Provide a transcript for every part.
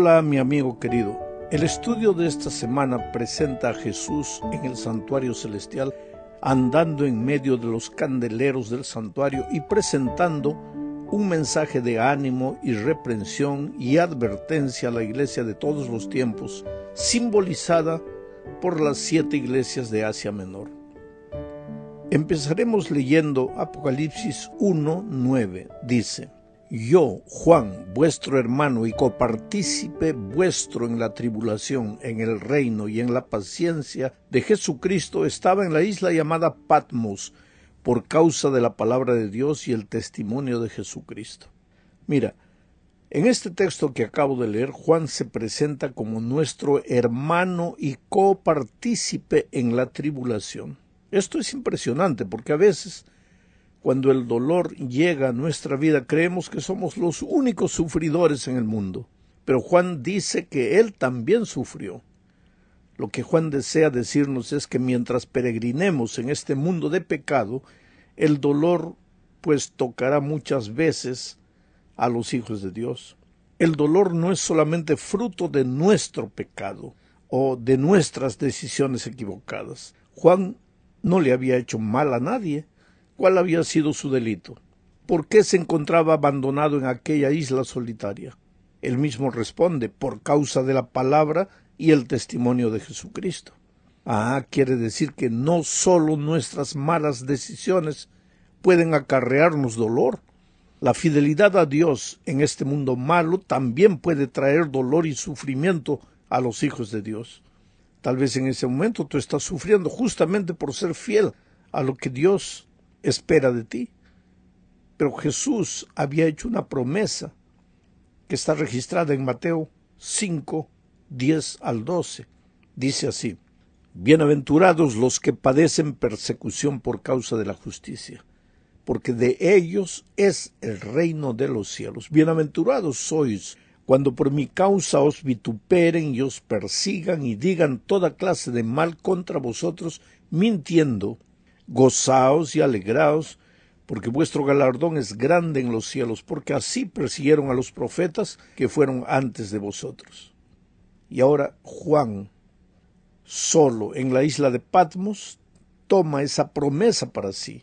Hola mi amigo querido. El estudio de esta semana presenta a Jesús en el santuario celestial, andando en medio de los candeleros del santuario y presentando un mensaje de ánimo y reprensión y advertencia a la iglesia de todos los tiempos, simbolizada por las siete iglesias de Asia Menor. Empezaremos leyendo Apocalipsis 1.9. Dice, yo, Juan, vuestro hermano y copartícipe vuestro en la tribulación, en el reino y en la paciencia de Jesucristo, estaba en la isla llamada Patmos por causa de la palabra de Dios y el testimonio de Jesucristo. Mira, en este texto que acabo de leer, Juan se presenta como nuestro hermano y copartícipe en la tribulación. Esto es impresionante porque a veces cuando el dolor llega a nuestra vida, creemos que somos los únicos sufridores en el mundo. Pero Juan dice que él también sufrió. Lo que Juan desea decirnos es que mientras peregrinemos en este mundo de pecado, el dolor pues tocará muchas veces a los hijos de Dios. El dolor no es solamente fruto de nuestro pecado o de nuestras decisiones equivocadas. Juan no le había hecho mal a nadie, cuál había sido su delito, por qué se encontraba abandonado en aquella isla solitaria. Él mismo responde, por causa de la palabra y el testimonio de Jesucristo. Ah, quiere decir que no sólo nuestras malas decisiones pueden acarrearnos dolor, la fidelidad a Dios en este mundo malo también puede traer dolor y sufrimiento a los hijos de Dios. Tal vez en ese momento tú estás sufriendo justamente por ser fiel a lo que Dios espera de ti. Pero Jesús había hecho una promesa que está registrada en Mateo 5, 10 al 12. Dice así, Bienaventurados los que padecen persecución por causa de la justicia, porque de ellos es el reino de los cielos. Bienaventurados sois cuando por mi causa os vituperen y os persigan y digan toda clase de mal contra vosotros, mintiendo gozaos y alegraos, porque vuestro galardón es grande en los cielos, porque así persiguieron a los profetas que fueron antes de vosotros. Y ahora Juan, solo en la isla de Patmos, toma esa promesa para sí.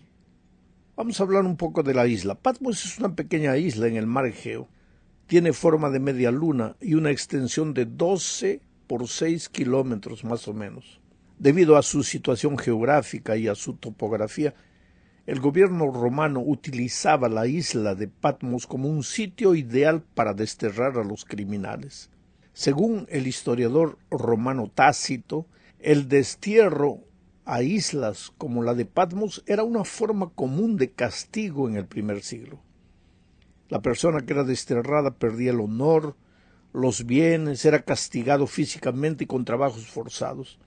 Vamos a hablar un poco de la isla. Patmos es una pequeña isla en el mar Egeo. Tiene forma de media luna y una extensión de 12 por 6 kilómetros más o menos. Debido a su situación geográfica y a su topografía, el gobierno romano utilizaba la isla de Patmos como un sitio ideal para desterrar a los criminales. Según el historiador romano Tácito, el destierro a islas como la de Patmos era una forma común de castigo en el primer siglo. La persona que era desterrada perdía el honor, los bienes, era castigado físicamente y con trabajos forzados.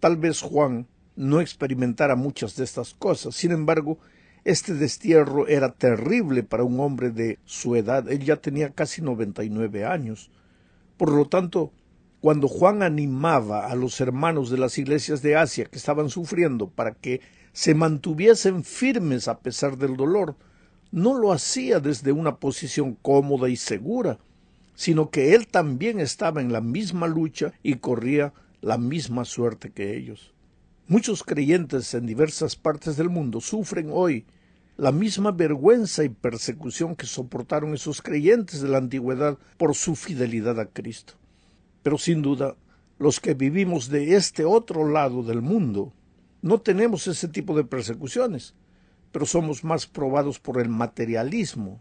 Tal vez Juan no experimentara muchas de estas cosas. Sin embargo, este destierro era terrible para un hombre de su edad. Él ya tenía casi noventa y nueve años. Por lo tanto, cuando Juan animaba a los hermanos de las iglesias de Asia que estaban sufriendo para que se mantuviesen firmes a pesar del dolor, no lo hacía desde una posición cómoda y segura, sino que él también estaba en la misma lucha y corría la misma suerte que ellos. Muchos creyentes en diversas partes del mundo sufren hoy la misma vergüenza y persecución que soportaron esos creyentes de la antigüedad por su fidelidad a Cristo. Pero sin duda, los que vivimos de este otro lado del mundo no tenemos ese tipo de persecuciones, pero somos más probados por el materialismo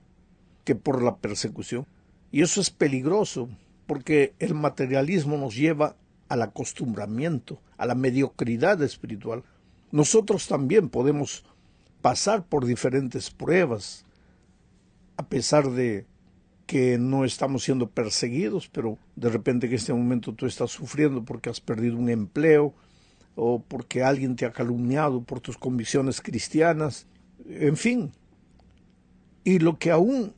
que por la persecución. Y eso es peligroso, porque el materialismo nos lleva al acostumbramiento, a la mediocridad espiritual. Nosotros también podemos pasar por diferentes pruebas, a pesar de que no estamos siendo perseguidos, pero de repente que en este momento tú estás sufriendo porque has perdido un empleo o porque alguien te ha calumniado por tus convicciones cristianas, en fin. Y lo que aún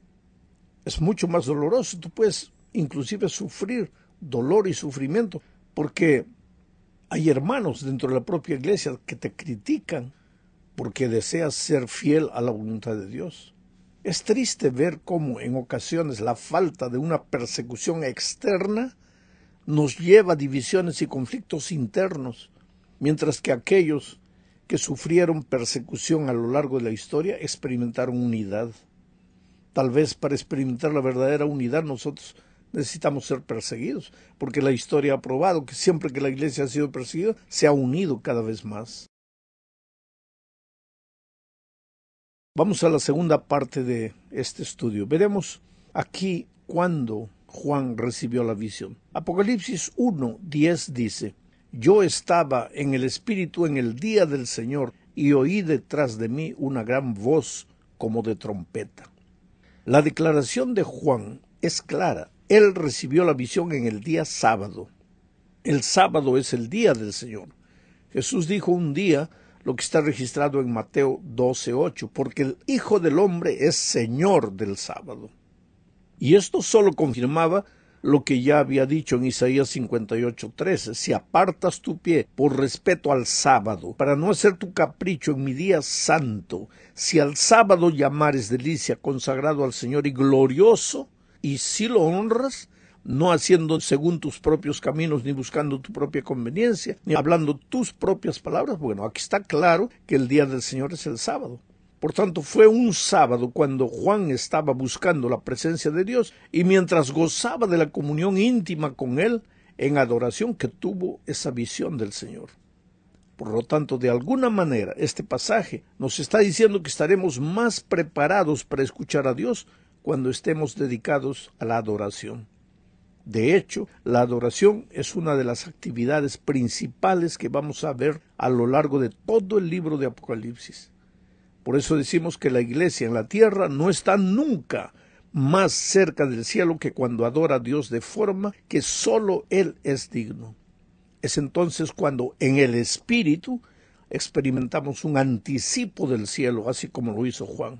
es mucho más doloroso, tú puedes inclusive sufrir dolor y sufrimiento porque hay hermanos dentro de la propia iglesia que te critican porque deseas ser fiel a la voluntad de Dios. Es triste ver cómo en ocasiones la falta de una persecución externa nos lleva a divisiones y conflictos internos, mientras que aquellos que sufrieron persecución a lo largo de la historia experimentaron unidad. Tal vez para experimentar la verdadera unidad nosotros necesitamos ser perseguidos, porque la historia ha probado que siempre que la Iglesia ha sido perseguida, se ha unido cada vez más. Vamos a la segunda parte de este estudio. Veremos aquí cuándo Juan recibió la visión. Apocalipsis 1, 10 dice, Yo estaba en el Espíritu en el día del Señor y oí detrás de mí una gran voz como de trompeta. La declaración de Juan es clara. Él recibió la visión en el día sábado. El sábado es el día del Señor. Jesús dijo un día lo que está registrado en Mateo 12:8, porque el Hijo del Hombre es Señor del sábado. Y esto solo confirmaba lo que ya había dicho en Isaías 58:13, si apartas tu pie por respeto al sábado, para no hacer tu capricho en mi día santo, si al sábado llamares delicia consagrado al Señor y glorioso, y si lo honras, no haciendo según tus propios caminos, ni buscando tu propia conveniencia, ni hablando tus propias palabras. Bueno, aquí está claro que el día del Señor es el sábado. Por tanto, fue un sábado cuando Juan estaba buscando la presencia de Dios y mientras gozaba de la comunión íntima con Él, en adoración que tuvo esa visión del Señor. Por lo tanto, de alguna manera, este pasaje nos está diciendo que estaremos más preparados para escuchar a Dios cuando estemos dedicados a la adoración. De hecho, la adoración es una de las actividades principales que vamos a ver a lo largo de todo el libro de Apocalipsis. Por eso decimos que la iglesia en la tierra no está nunca más cerca del cielo que cuando adora a Dios de forma que sólo Él es digno. Es entonces cuando en el Espíritu experimentamos un anticipo del cielo, así como lo hizo Juan.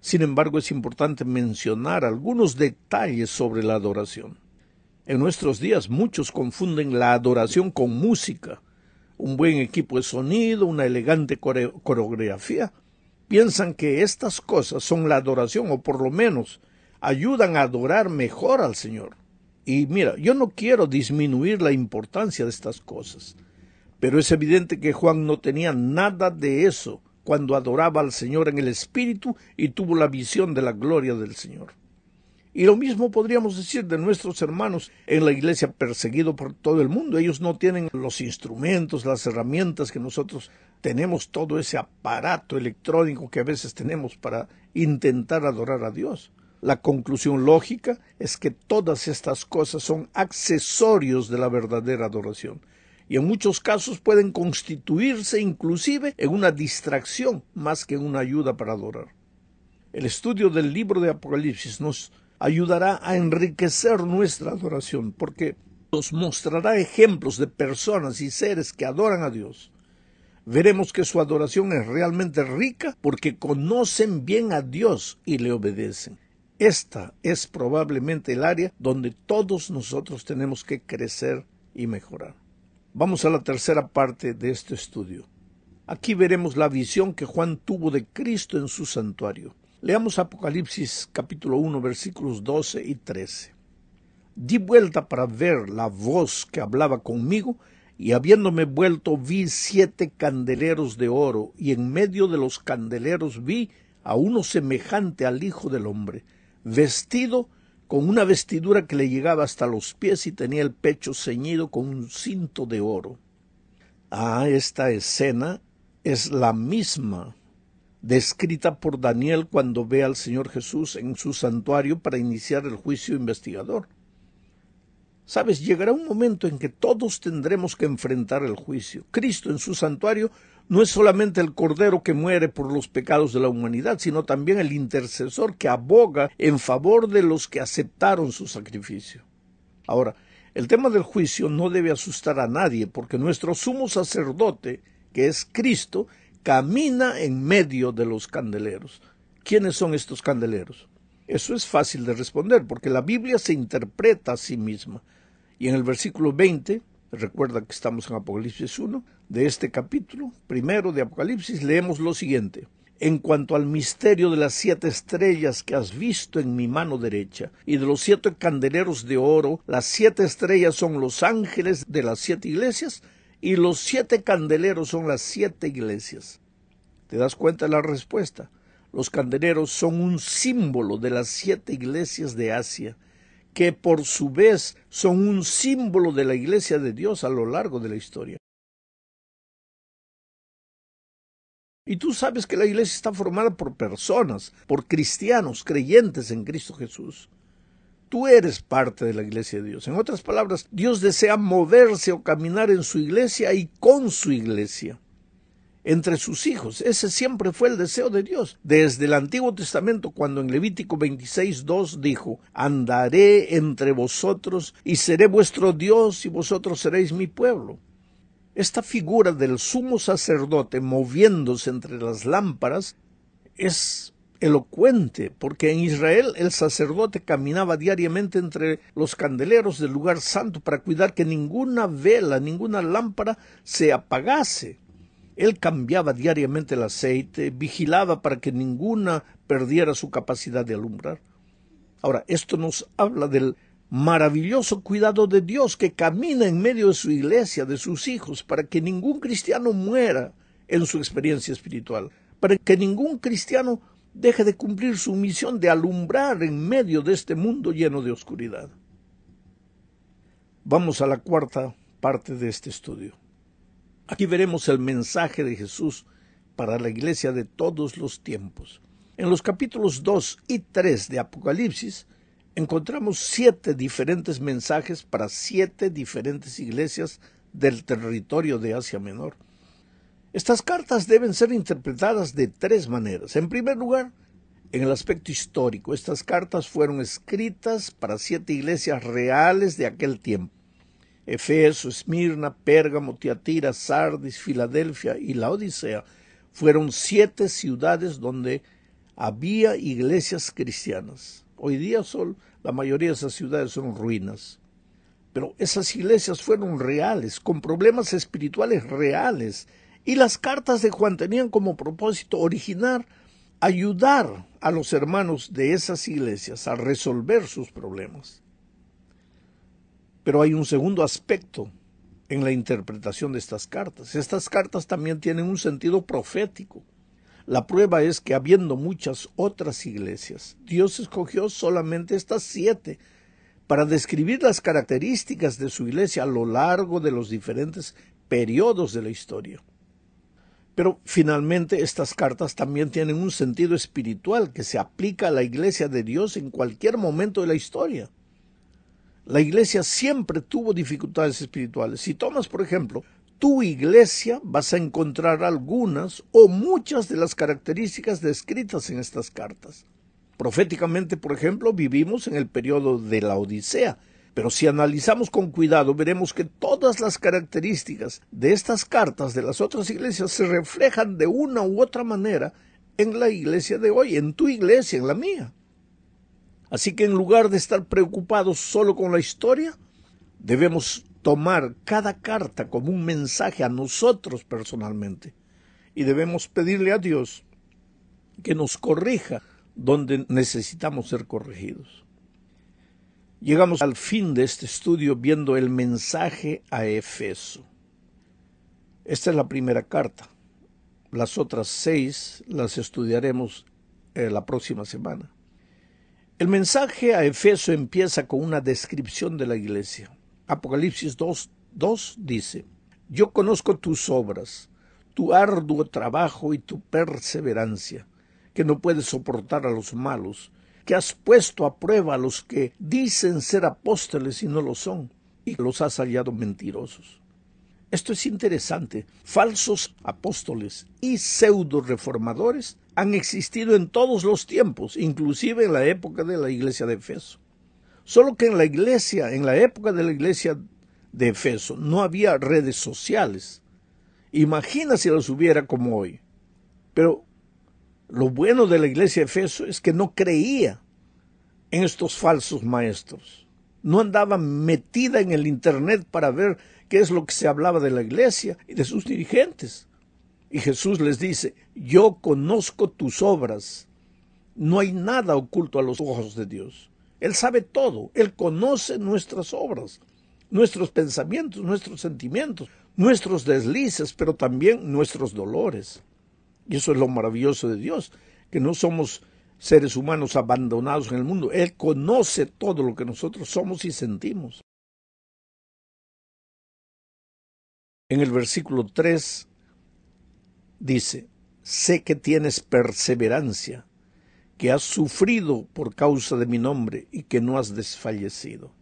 Sin embargo, es importante mencionar algunos detalles sobre la adoración. En nuestros días muchos confunden la adoración con música, un buen equipo de sonido, una elegante coreografía. Piensan que estas cosas son la adoración o por lo menos ayudan a adorar mejor al Señor. Y mira, yo no quiero disminuir la importancia de estas cosas, pero es evidente que Juan no tenía nada de eso cuando adoraba al Señor en el Espíritu y tuvo la visión de la gloria del Señor. Y lo mismo podríamos decir de nuestros hermanos en la iglesia perseguido por todo el mundo. Ellos no tienen los instrumentos, las herramientas que nosotros tenemos, todo ese aparato electrónico que a veces tenemos para intentar adorar a Dios. La conclusión lógica es que todas estas cosas son accesorios de la verdadera adoración y en muchos casos pueden constituirse inclusive en una distracción más que en una ayuda para adorar. El estudio del libro de Apocalipsis nos ayudará a enriquecer nuestra adoración porque nos mostrará ejemplos de personas y seres que adoran a Dios. Veremos que su adoración es realmente rica porque conocen bien a Dios y le obedecen. Esta es probablemente el área donde todos nosotros tenemos que crecer y mejorar. Vamos a la tercera parte de este estudio. Aquí veremos la visión que Juan tuvo de Cristo en su santuario. Leamos Apocalipsis capítulo 1 versículos 12 y 13. Di vuelta para ver la voz que hablaba conmigo y habiéndome vuelto vi siete candeleros de oro y en medio de los candeleros vi a uno semejante al Hijo del Hombre, vestido con una vestidura que le llegaba hasta los pies y tenía el pecho ceñido con un cinto de oro. Ah, esta escena es la misma descrita por Daniel cuando ve al Señor Jesús en su santuario para iniciar el juicio investigador. Sabes, llegará un momento en que todos tendremos que enfrentar el juicio. Cristo en su santuario no es solamente el Cordero que muere por los pecados de la humanidad, sino también el intercesor que aboga en favor de los que aceptaron su sacrificio. Ahora, el tema del juicio no debe asustar a nadie, porque nuestro sumo sacerdote, que es Cristo, camina en medio de los candeleros. ¿Quiénes son estos candeleros? Eso es fácil de responder, porque la Biblia se interpreta a sí misma. Y en el versículo 20 Recuerda que estamos en Apocalipsis 1. De este capítulo primero de Apocalipsis leemos lo siguiente. En cuanto al misterio de las siete estrellas que has visto en mi mano derecha y de los siete candeleros de oro, las siete estrellas son los ángeles de las siete iglesias y los siete candeleros son las siete iglesias. ¿Te das cuenta de la respuesta? Los candeleros son un símbolo de las siete iglesias de Asia que por su vez son un símbolo de la iglesia de Dios a lo largo de la historia. Y tú sabes que la iglesia está formada por personas, por cristianos, creyentes en Cristo Jesús. Tú eres parte de la iglesia de Dios. En otras palabras, Dios desea moverse o caminar en su iglesia y con su iglesia entre sus hijos. Ese siempre fue el deseo de Dios. Desde el Antiguo Testamento, cuando en Levítico 26, dijo, andaré entre vosotros y seré vuestro Dios y vosotros seréis mi pueblo. Esta figura del sumo sacerdote moviéndose entre las lámparas es elocuente, porque en Israel el sacerdote caminaba diariamente entre los candeleros del lugar santo para cuidar que ninguna vela, ninguna lámpara se apagase. Él cambiaba diariamente el aceite, vigilaba para que ninguna perdiera su capacidad de alumbrar. Ahora, esto nos habla del maravilloso cuidado de Dios que camina en medio de su iglesia, de sus hijos, para que ningún cristiano muera en su experiencia espiritual, para que ningún cristiano deje de cumplir su misión de alumbrar en medio de este mundo lleno de oscuridad. Vamos a la cuarta parte de este estudio. Aquí veremos el mensaje de Jesús para la iglesia de todos los tiempos. En los capítulos 2 y 3 de Apocalipsis encontramos siete diferentes mensajes para siete diferentes iglesias del territorio de Asia Menor. Estas cartas deben ser interpretadas de tres maneras. En primer lugar, en el aspecto histórico, estas cartas fueron escritas para siete iglesias reales de aquel tiempo. Efeso, Esmirna, Pérgamo, Tiatira, Sardis, Filadelfia y Laodicea fueron siete ciudades donde había iglesias cristianas. Hoy día sol la mayoría de esas ciudades son ruinas. Pero esas iglesias fueron reales, con problemas espirituales reales. Y las cartas de Juan tenían como propósito originar, ayudar a los hermanos de esas iglesias a resolver sus problemas. Pero hay un segundo aspecto en la interpretación de estas cartas. Estas cartas también tienen un sentido profético. La prueba es que habiendo muchas otras iglesias, Dios escogió solamente estas siete para describir las características de su iglesia a lo largo de los diferentes periodos de la historia. Pero finalmente estas cartas también tienen un sentido espiritual que se aplica a la iglesia de Dios en cualquier momento de la historia. La iglesia siempre tuvo dificultades espirituales. Si tomas, por ejemplo, tu iglesia, vas a encontrar algunas o muchas de las características descritas en estas cartas. Proféticamente, por ejemplo, vivimos en el periodo de la Odisea, pero si analizamos con cuidado, veremos que todas las características de estas cartas de las otras iglesias se reflejan de una u otra manera en la iglesia de hoy, en tu iglesia, en la mía. Así que en lugar de estar preocupados solo con la historia, debemos tomar cada carta como un mensaje a nosotros personalmente y debemos pedirle a Dios que nos corrija donde necesitamos ser corregidos. Llegamos al fin de este estudio viendo el mensaje a Efeso. Esta es la primera carta. Las otras seis las estudiaremos eh, la próxima semana. El mensaje a Efeso empieza con una descripción de la iglesia. Apocalipsis 2, dice, Yo conozco tus obras, tu arduo trabajo y tu perseverancia, que no puedes soportar a los malos, que has puesto a prueba a los que dicen ser apóstoles y no lo son, y los has hallado mentirosos. Esto es interesante. Falsos apóstoles y pseudo reformadores han existido en todos los tiempos, inclusive en la época de la iglesia de Efeso. Solo que en la iglesia, en la época de la iglesia de Efeso, no había redes sociales. Imagina si las hubiera como hoy. Pero lo bueno de la iglesia de Efeso es que no creía en estos falsos maestros. No andaba metida en el Internet para ver qué es lo que se hablaba de la iglesia y de sus dirigentes. Y Jesús les dice, yo conozco tus obras. No hay nada oculto a los ojos de Dios. Él sabe todo, Él conoce nuestras obras, nuestros pensamientos, nuestros sentimientos, nuestros deslices, pero también nuestros dolores. Y eso es lo maravilloso de Dios, que no somos seres humanos abandonados en el mundo. Él conoce todo lo que nosotros somos y sentimos. En el versículo 3 dice, sé que tienes perseverancia, que has sufrido por causa de mi nombre y que no has desfallecido.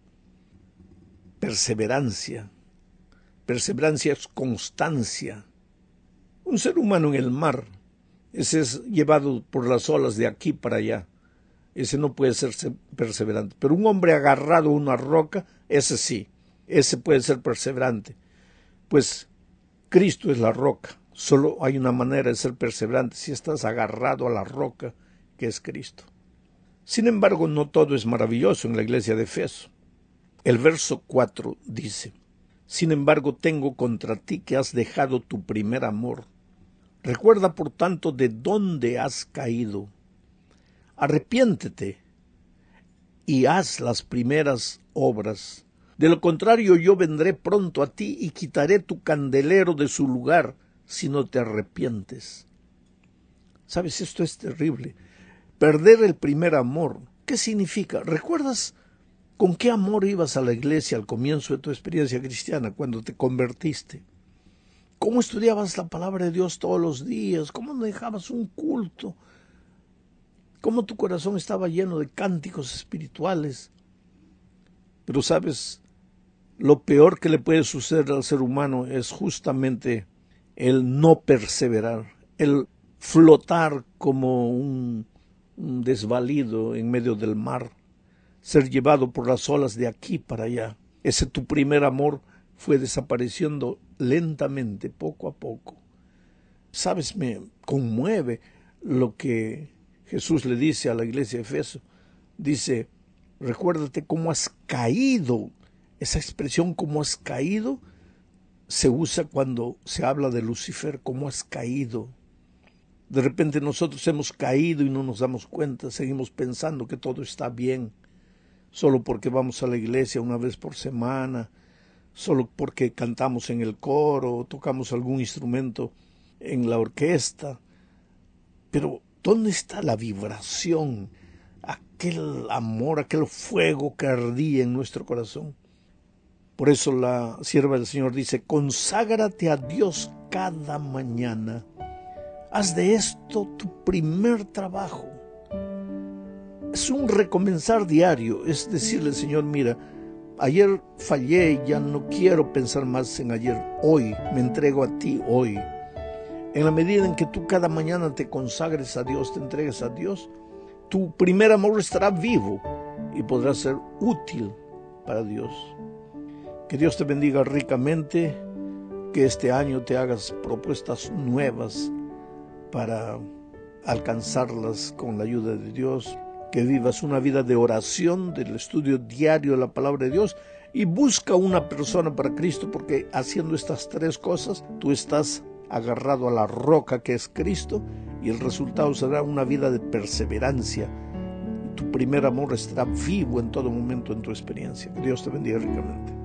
Perseverancia. Perseverancia es constancia. Un ser humano en el mar, ese es llevado por las olas de aquí para allá. Ese no puede ser perseverante. Pero un hombre agarrado a una roca, ese sí, ese puede ser perseverante. Pues Cristo es la roca. Solo hay una manera de ser perseverante si estás agarrado a la roca que es Cristo. Sin embargo, no todo es maravilloso en la iglesia de Efeso. El verso 4 dice, Sin embargo, tengo contra ti que has dejado tu primer amor. Recuerda, por tanto, de dónde has caído. Arrepiéntete y haz las primeras obras. De lo contrario, yo vendré pronto a ti y quitaré tu candelero de su lugar si no te arrepientes. Sabes, esto es terrible. Perder el primer amor. ¿Qué significa? ¿Recuerdas con qué amor ibas a la iglesia al comienzo de tu experiencia cristiana cuando te convertiste? ¿Cómo estudiabas la palabra de Dios todos los días? ¿Cómo dejabas un culto? ¿Cómo tu corazón estaba lleno de cánticos espirituales? Pero sabes, lo peor que le puede suceder al ser humano es justamente el no perseverar, el flotar como un, desvalido en medio del mar, ser llevado por las olas de aquí para allá. Ese tu primer amor fue desapareciendo lentamente, poco a poco. Sabes, me conmueve lo que Jesús le dice a la iglesia de Efeso. Dice, recuérdate cómo has caído. Esa expresión, cómo has caído, se usa cuando se habla de Lucifer, cómo has caído. De repente nosotros hemos caído y no nos damos cuenta, seguimos pensando que todo está bien, solo porque vamos a la iglesia una vez por semana, solo porque cantamos en el coro tocamos algún instrumento en la orquesta. Pero, ¿dónde está la vibración, aquel amor, aquel fuego que ardía en nuestro corazón? Por eso la sierva del Señor dice, conságrate a Dios cada mañana. Haz de esto tu primer trabajo. Es un recomenzar diario, es decirle, Señor, mira, ayer fallé, ya no quiero pensar más en ayer, hoy me entrego a ti, hoy. En la medida en que tú cada mañana te consagres a Dios, te entregues a Dios, tu primer amor estará vivo y podrá ser útil para Dios. Que Dios te bendiga ricamente, que este año te hagas propuestas nuevas para alcanzarlas con la ayuda de Dios, que vivas una vida de oración, del estudio diario de la palabra de Dios y busca una persona para Cristo porque haciendo estas tres cosas tú estás agarrado a la roca que es Cristo y el resultado será una vida de perseverancia. Tu primer amor estará vivo en todo momento en tu experiencia. Que Dios te bendiga ricamente.